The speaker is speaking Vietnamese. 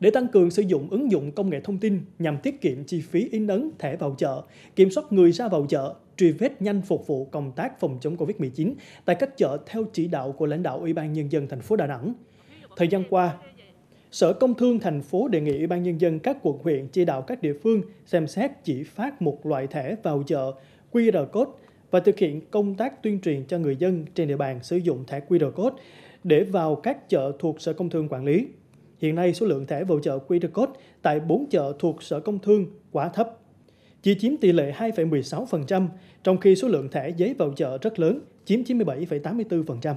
để tăng cường sử dụng ứng dụng công nghệ thông tin nhằm tiết kiệm chi phí in ấn thẻ vào chợ, kiểm soát người ra vào chợ, truy vết nhanh phục vụ công tác phòng chống Covid-19 tại các chợ theo chỉ đạo của lãnh đạo Ủy ban nhân dân thành phố Đà Nẵng. Thời gian qua, Sở Công Thương thành phố đề nghị Ủy ban nhân dân các quận huyện chỉ đạo các địa phương xem xét chỉ phát một loại thẻ vào chợ QR code và thực hiện công tác tuyên truyền cho người dân trên địa bàn sử dụng thẻ QR code để vào các chợ thuộc Sở Công Thương quản lý hiện nay số lượng thẻ vào chợ QR code tại 4 chợ thuộc Sở Công Thương quá thấp, chỉ chiếm tỷ lệ 2,16%, trong khi số lượng thẻ giấy vào chợ rất lớn, chiếm 97,84%.